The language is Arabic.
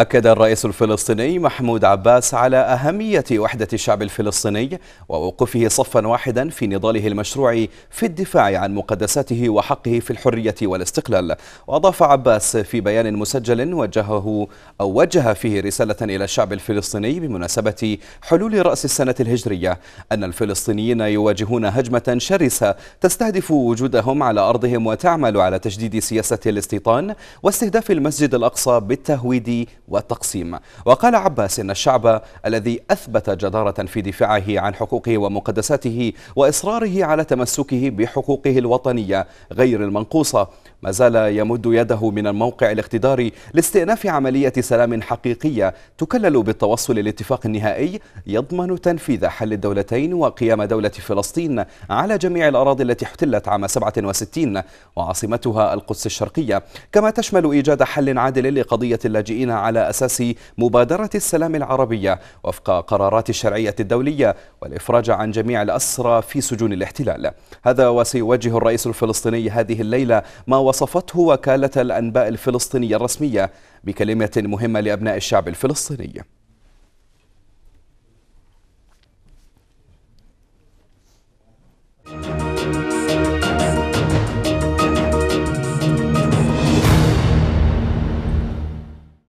أكد الرئيس الفلسطيني محمود عباس على أهمية وحدة الشعب الفلسطيني ووقوفه صفا واحدا في نضاله المشروع في الدفاع عن مقدساته وحقه في الحرية والاستقلال وأضاف عباس في بيان مسجل وجهه أو وجه فيه رسالة إلى الشعب الفلسطيني بمناسبة حلول رأس السنة الهجرية أن الفلسطينيين يواجهون هجمة شرسة تستهدف وجودهم على أرضهم وتعمل على تجديد سياسة الاستيطان واستهداف المسجد الأقصى بالتهويد والتقسيم وقال عباس إن الشعب الذي أثبت جدارة في دفاعه عن حقوقه ومقدساته وإصراره على تمسكه بحقوقه الوطنية غير المنقوصة ما زال يمد يده من الموقع الاقتداري لاستئناف عملية سلام حقيقية تكلل بالتوصل لاتفاق نهائي يضمن تنفيذ حل الدولتين وقيام دولة فلسطين على جميع الأراضي التي احتلت عام 67 وعاصمتها القدس الشرقية كما تشمل إيجاد حل عادل لقضية اللاجئين على على أساس مبادرة السلام العربية وفق قرارات الشرعية الدولية والإفراج عن جميع الأسرى في سجون الاحتلال هذا وسيوجه الرئيس الفلسطيني هذه الليلة ما وصفته وكالة الأنباء الفلسطينية الرسمية بكلمة مهمة لأبناء الشعب الفلسطيني